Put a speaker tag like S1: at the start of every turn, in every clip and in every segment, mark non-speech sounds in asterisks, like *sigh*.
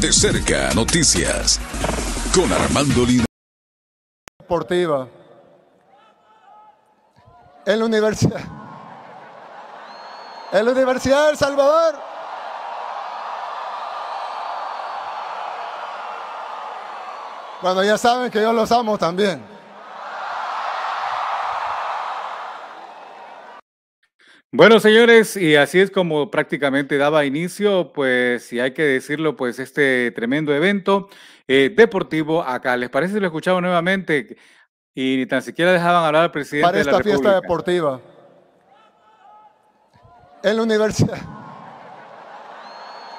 S1: De cerca, noticias. Con Armando Lina Deportiva. En la universidad. En la Universidad del Salvador. Bueno, ya saben que yo los amo también. Bueno, señores, y así es como prácticamente daba inicio, pues, si hay que decirlo, pues, este tremendo evento eh, deportivo acá. ¿Les parece si lo escuchamos nuevamente? Y ni tan siquiera dejaban hablar al presidente Para esta fiesta deportiva. En la universidad.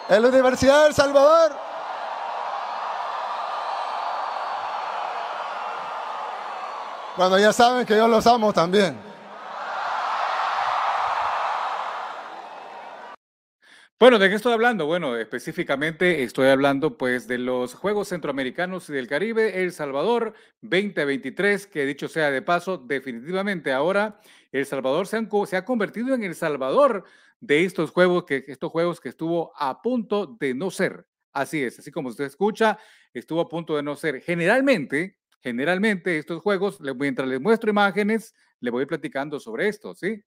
S1: En la Universidad de Salvador. Bueno, ya saben que yo los amo también. Bueno, ¿de qué estoy hablando? Bueno, específicamente estoy hablando pues de los Juegos Centroamericanos y del Caribe, El Salvador 2023, que dicho sea de paso, definitivamente ahora El Salvador se, ha convertido en el Salvador de estos juegos, que, estos juegos que estuvo a punto de no ser. Así es, así como usted escucha, estuvo a punto de no ser. Generalmente, generalmente estos juegos, mientras les muestro imágenes, les voy platicando sobre esto, ¿sí?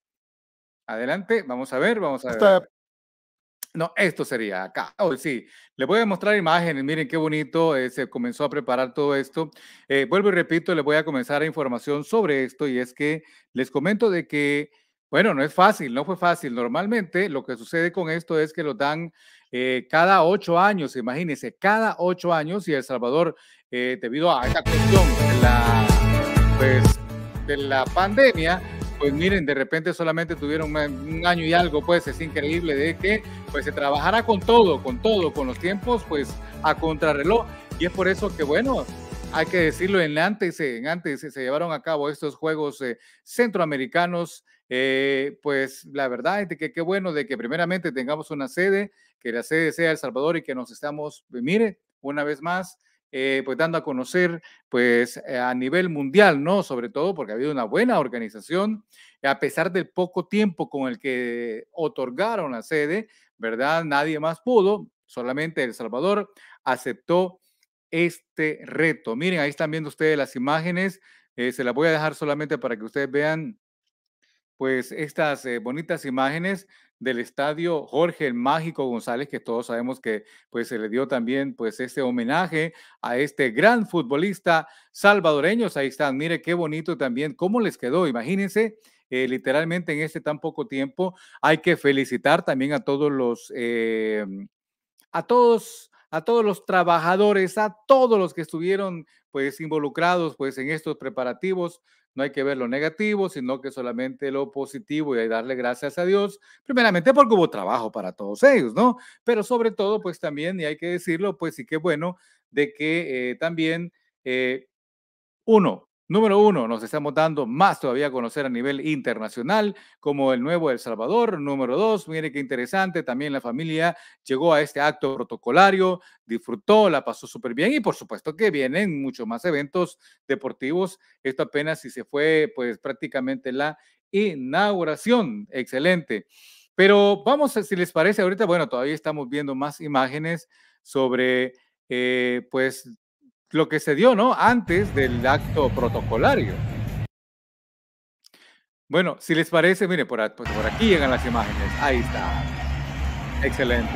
S1: Adelante, vamos a ver, vamos a ver. No, esto sería acá. hoy oh, sí, les voy a mostrar imágenes. Miren qué bonito eh, se comenzó a preparar todo esto. Eh, vuelvo y repito, les voy a comenzar a información sobre esto y es que les comento de que, bueno, no es fácil, no fue fácil. Normalmente lo que sucede con esto es que lo dan eh, cada ocho años, imagínense, cada ocho años y El Salvador, debido a esta cuestión la, pues, de la pandemia, pues miren, de repente solamente tuvieron un año y algo, pues es increíble de que pues se trabajara con todo, con todo, con los tiempos, pues a contrarreloj. Y es por eso que, bueno, hay que decirlo, en antes, antes se llevaron a cabo estos Juegos eh, Centroamericanos. Eh, pues la verdad es que qué bueno de que primeramente tengamos una sede, que la sede sea El Salvador y que nos estamos, pues, mire, una vez más, eh, pues dando a conocer pues eh, a nivel mundial, ¿no? Sobre todo porque ha habido una buena organización, a pesar del poco tiempo con el que otorgaron la sede, ¿verdad? Nadie más pudo, solamente El Salvador aceptó este reto. Miren, ahí están viendo ustedes las imágenes, eh, se las voy a dejar solamente para que ustedes vean pues estas bonitas imágenes del estadio Jorge el Mágico González, que todos sabemos que pues se le dio también pues este homenaje a este gran futbolista salvadoreño. Ahí están, mire qué bonito también, cómo les quedó, imagínense. Eh, literalmente en este tan poco tiempo hay que felicitar también a todos los eh, a todos a todos los trabajadores, a todos los que estuvieron pues involucrados pues en estos preparativos no hay que ver lo negativo, sino que solamente lo positivo y darle gracias a Dios, primeramente porque hubo trabajo para todos ellos, ¿no? Pero sobre todo, pues también, y hay que decirlo, pues sí que bueno, de que eh, también, eh, uno, Número uno, nos estamos dando más todavía a conocer a nivel internacional como el nuevo El Salvador. Número dos, mire qué interesante, también la familia llegó a este acto protocolario, disfrutó, la pasó súper bien y por supuesto que vienen muchos más eventos deportivos. Esto apenas si se fue pues prácticamente la inauguración. Excelente. Pero vamos, a, si les parece, ahorita, bueno, todavía estamos viendo más imágenes sobre eh, pues lo que se dio, ¿no? Antes del acto protocolario. Bueno, si les parece, miren, por, pues, por aquí llegan las imágenes. Ahí está. Excelente.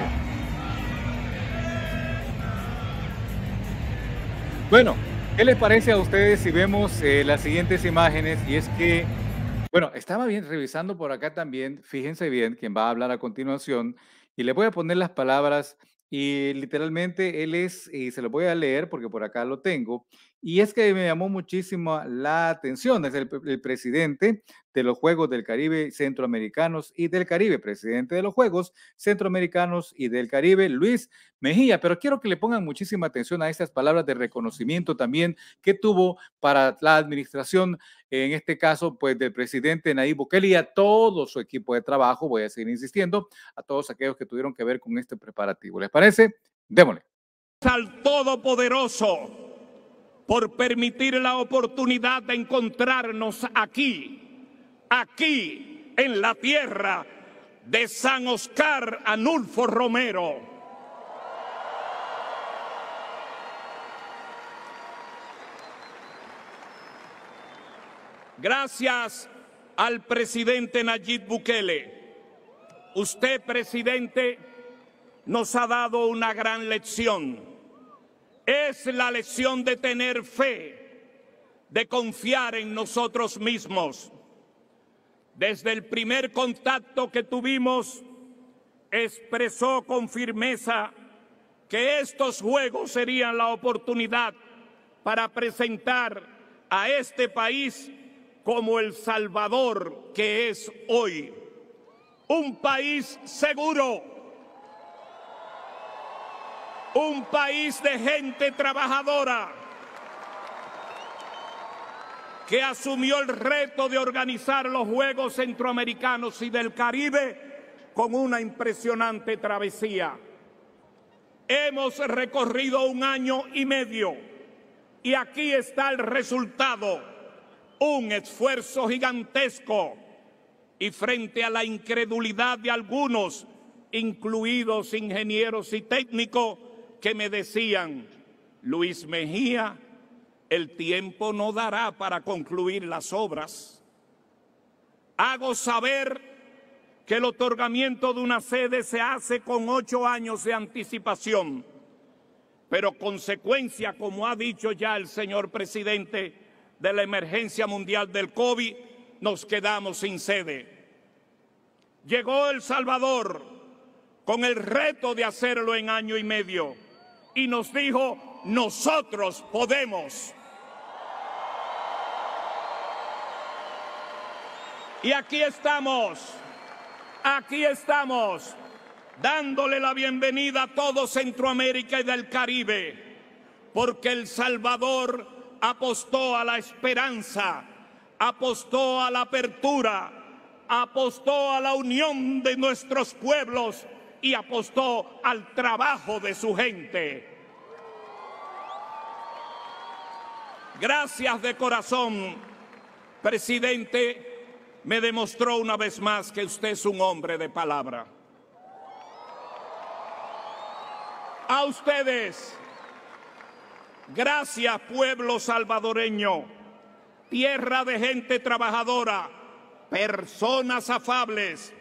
S1: Bueno, ¿qué les parece a ustedes si vemos eh, las siguientes imágenes? Y es que, bueno, estaba bien revisando por acá también, fíjense bien quién va a hablar a continuación, y le voy a poner las palabras y literalmente él es, y se lo voy a leer porque por acá lo tengo, y es que me llamó muchísimo la atención, es el, presidente de los Juegos del Caribe Centroamericanos y del Caribe, presidente de los Juegos Centroamericanos y del Caribe, Luis Mejía. Pero quiero que le pongan muchísima atención a estas palabras de reconocimiento también que tuvo para la administración, en este caso, pues del presidente Nayib Bukele y a todo su equipo de trabajo, voy a seguir insistiendo, a todos aquellos que tuvieron que ver con este preparativo. ¿Les parece? Démosle. Al Todopoderoso
S2: por permitir la oportunidad de encontrarnos aquí, aquí en la tierra de San Oscar Anulfo Romero. Gracias al presidente Nayib Bukele. Usted, presidente, nos ha dado una gran lección es la lección de tener fe, de confiar en nosotros mismos. Desde el primer contacto que tuvimos, expresó con firmeza que estos Juegos serían la oportunidad para presentar a este país como el Salvador que es hoy. Un país seguro un país de gente trabajadora que asumió el reto de organizar los Juegos Centroamericanos y del Caribe con una impresionante travesía. Hemos recorrido un año y medio y aquí está el resultado, un esfuerzo gigantesco y frente a la incredulidad de algunos, incluidos ingenieros y técnicos, que me decían, Luis Mejía, el tiempo no dará para concluir las obras. Hago saber que el otorgamiento de una sede se hace con ocho años de anticipación, pero consecuencia, como ha dicho ya el señor presidente, de la emergencia mundial del COVID, nos quedamos sin sede. Llegó El Salvador con el reto de hacerlo en año y medio y nos dijo, nosotros podemos. Y aquí estamos, aquí estamos, dándole la bienvenida a todo Centroamérica y del Caribe, porque El Salvador apostó a la esperanza, apostó a la apertura, apostó a la unión de nuestros pueblos y apostó al trabajo de su gente. Gracias de corazón, presidente. Me demostró una vez más que usted es un hombre de palabra. A ustedes, gracias pueblo salvadoreño, tierra de gente trabajadora, personas afables,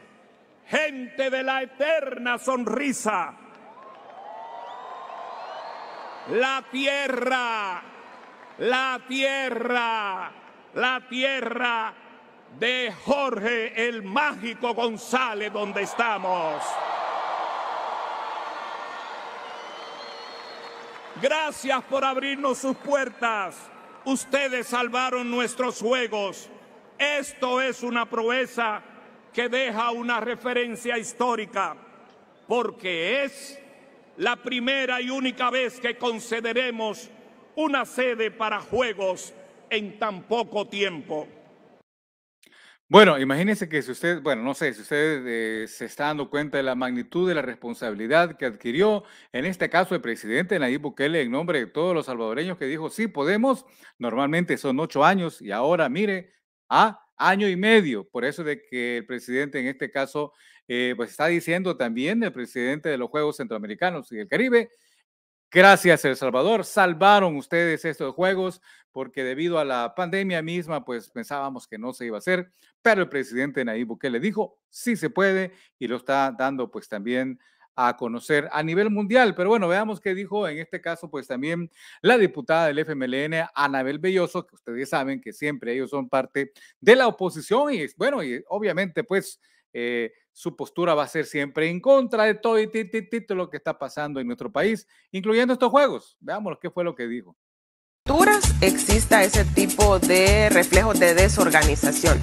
S2: gente de la eterna sonrisa. La tierra, la tierra, la tierra de Jorge el Mágico González donde estamos. Gracias por abrirnos sus puertas. Ustedes salvaron nuestros juegos. Esto es una proeza que deja una referencia histórica, porque es la primera y única vez que concederemos una sede para juegos en tan poco tiempo.
S1: Bueno, imagínense que si usted, bueno, no sé, si usted eh, se está dando cuenta de la magnitud de la responsabilidad que adquirió, en este caso el presidente Nayib Bukele, en nombre de todos los salvadoreños que dijo, sí podemos, normalmente son ocho años y ahora mire a año y medio. Por eso de que el presidente en este caso eh, pues está diciendo también, el presidente de los Juegos Centroamericanos y del Caribe, Gracias, El Salvador. Salvaron ustedes estos juegos porque debido a la pandemia misma, pues pensábamos que no se iba a hacer, pero el presidente Nayib Bukele dijo, sí se puede y lo está dando pues también a conocer a nivel mundial. Pero bueno, veamos qué dijo en este caso, pues también la diputada del FMLN, Anabel Belloso, que ustedes saben que siempre ellos son parte de la oposición y bueno, y obviamente pues eh, su postura va a ser siempre en contra de todo y todo lo que está pasando en nuestro país, incluyendo estos juegos. Veamos qué fue lo que dijo
S2: exista ese tipo de reflejo de desorganización.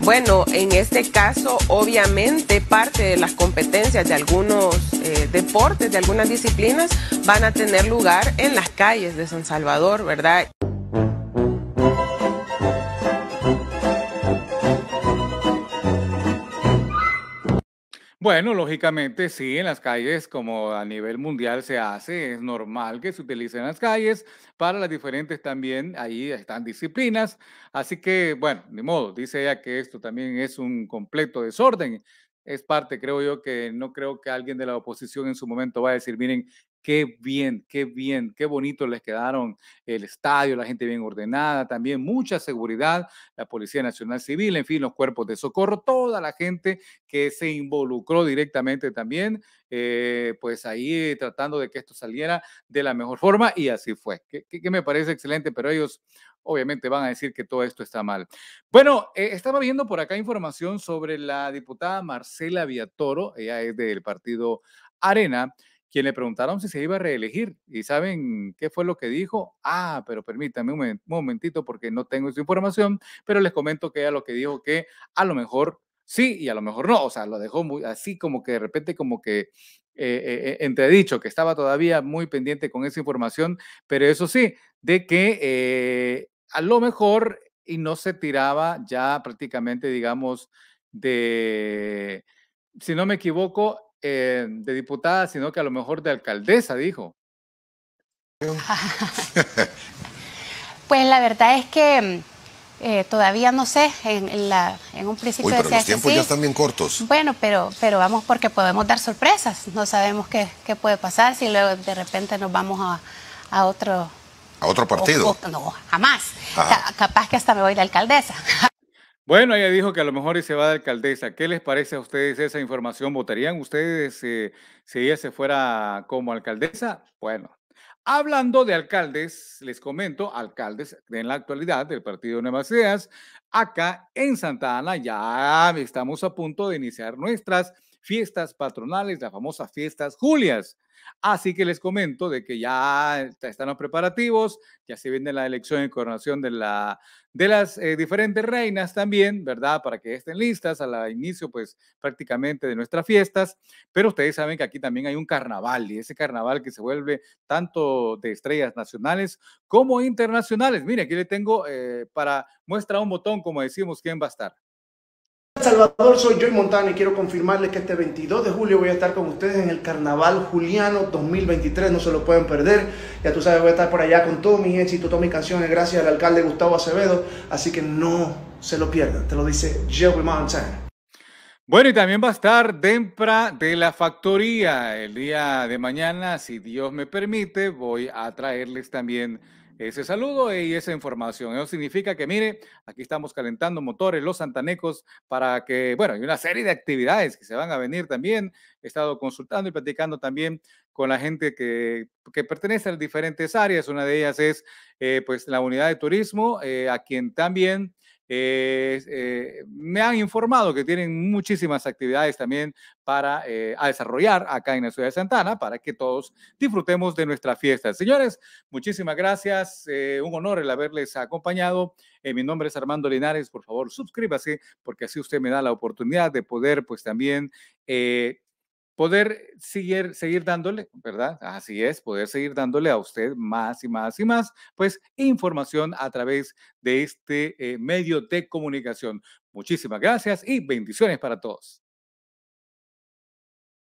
S2: Bueno, en este caso, obviamente, parte de las competencias de algunos eh, deportes, de algunas disciplinas, van a tener lugar en las calles de San Salvador, ¿verdad?
S1: Bueno, lógicamente sí, en las calles, como a nivel mundial se hace, es normal que se utilicen las calles para las diferentes también, ahí están disciplinas. Así que, bueno, ni modo, dice ella que esto también es un completo desorden. Es parte, creo yo, que no creo que alguien de la oposición en su momento va a decir, miren, Qué bien, qué bien, qué bonito les quedaron el estadio, la gente bien ordenada, también mucha seguridad, la Policía Nacional Civil, en fin, los cuerpos de socorro, toda la gente que se involucró directamente también, eh, pues ahí tratando de que esto saliera de la mejor forma y así fue, que, me parece excelente, pero ellos obviamente van a decir que todo esto está mal. Bueno, eh, estaba viendo por acá información sobre la diputada Marcela Viatoro, ella es del partido Arena quien le preguntaron si se iba a reelegir. ¿Y saben qué fue lo que dijo? Ah, pero permítanme un momentito porque no tengo esa información, pero les comento que era lo que dijo que a lo mejor sí y a lo mejor no, o sea, lo dejó muy así como que de repente como que eh, eh, entredicho, que estaba todavía muy pendiente con esa información, pero eso sí, de que eh, a lo mejor y no se tiraba ya prácticamente, digamos, de, si no me equivoco, eh, de diputada, sino que a lo mejor de alcaldesa, dijo. *laughs* pues la verdad es que eh, todavía no sé, en, la, en un principio Uy, pero decía tiempos ya están bien cortos. Bueno, pero, pero vamos porque podemos dar sorpresas, no sabemos qué, puede pasar si luego de repente nos vamos a, a otro... ¿A otro partido? no, jamás. Capaz que hasta me voy de alcaldesa. *laughs* Bueno, ella dijo que a lo mejor se va de alcaldesa. ¿Qué les parece a ustedes esa información? ¿Votarían ustedes si ella se fuera como alcaldesa? Bueno, hablando de alcaldes, les comento, alcaldes en la actualidad del Partido Nuevas Ideas, acá en Santa Ana ya estamos a punto de iniciar nuestras fiestas patronales, las famosas fiestas julias. Así que les comento de que ya están los preparativos, ya se viene la elección y coronación de, la, de las eh, diferentes reinas también, ¿verdad? Para que estén listas al inicio, pues prácticamente de nuestras fiestas. Pero ustedes saben que aquí también hay un carnaval y ese carnaval que se vuelve tanto de estrellas nacionales como internacionales. Mire, aquí le tengo eh, para muestra un botón, como decimos, quién va a estar.
S2: Salvador, soy Joy Montana y quiero confirmarles que este 22 de julio voy a estar con ustedes en el Carnaval Juliano 2023, no se lo pueden perder. Ya tú sabes, voy a estar por allá con todos mis éxitos, todas mis canciones, gracias al alcalde Gustavo Acevedo, así que no se lo pierdan, te lo dice Joey Montana.
S1: Bueno, y también va a estar Dempra de la Factoría el día de mañana, si Dios me permite, voy a traerles también ese saludo y esa información. Eso significa que, mire, aquí estamos calentando motores, los santanecos, para que, bueno, hay una serie de actividades que se van a venir también. He estado consultando y platicando también con la gente que, que pertenece a diferentes áreas. Una de ellas es, eh, pues, la unidad de turismo, eh, a quien también eh, me han informado que tienen muchísimas actividades también para eh, a desarrollar acá en la ciudad de Santana para que todos disfrutemos de nuestra fiesta. Señores, muchísimas gracias. Eh, un honor el haberles acompañado. mi nombre es Armando Linares. Por favor, suscríbase porque así usted me da la oportunidad de poder pues también poder seguir, seguir dándole, ¿verdad? Así es, poder seguir dándole a usted más y más y más, pues información a través de este eh, medio de comunicación. Muchísimas gracias y bendiciones para todos.